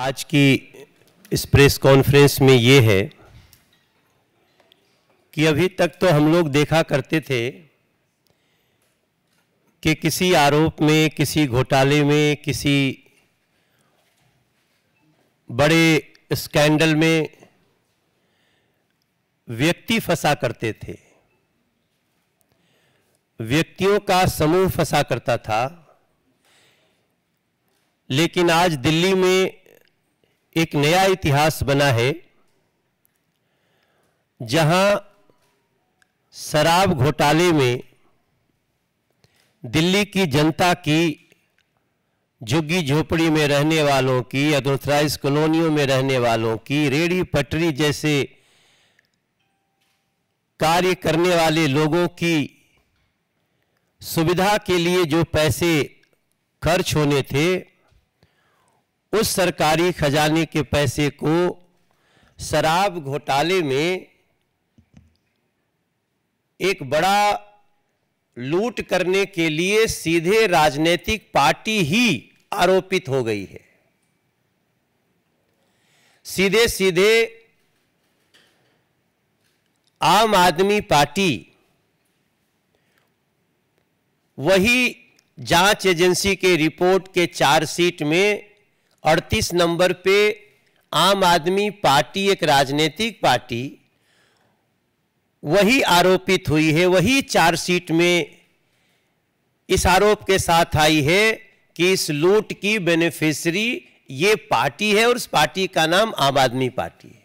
आज की इस प्रेस कॉन्फ्रेंस में ये है कि अभी तक तो हम लोग देखा करते थे कि किसी आरोप में किसी घोटाले में किसी बड़े स्कैंडल में व्यक्ति फंसा करते थे व्यक्तियों का समूह फंसा करता था लेकिन आज दिल्ली में एक नया इतिहास बना है जहां शराब घोटाले में दिल्ली की जनता की झुग्गी झोपड़ी में रहने वालों की अदोथराइज कॉलोनियों में रहने वालों की रेड़ी पटरी जैसे कार्य करने वाले लोगों की सुविधा के लिए जो पैसे खर्च होने थे उस सरकारी खजाने के पैसे को शराब घोटाले में एक बड़ा लूट करने के लिए सीधे राजनीतिक पार्टी ही आरोपित हो गई है सीधे सीधे आम आदमी पार्टी वही जांच एजेंसी के रिपोर्ट के चार्जशीट में अड़तीस नंबर पे आम आदमी पार्टी एक राजनीतिक पार्टी वही आरोपित हुई है वही चार्जशीट में इस आरोप के साथ आई है कि इस लूट की बेनिफिशरी ये पार्टी है और उस पार्टी का नाम आम आदमी पार्टी है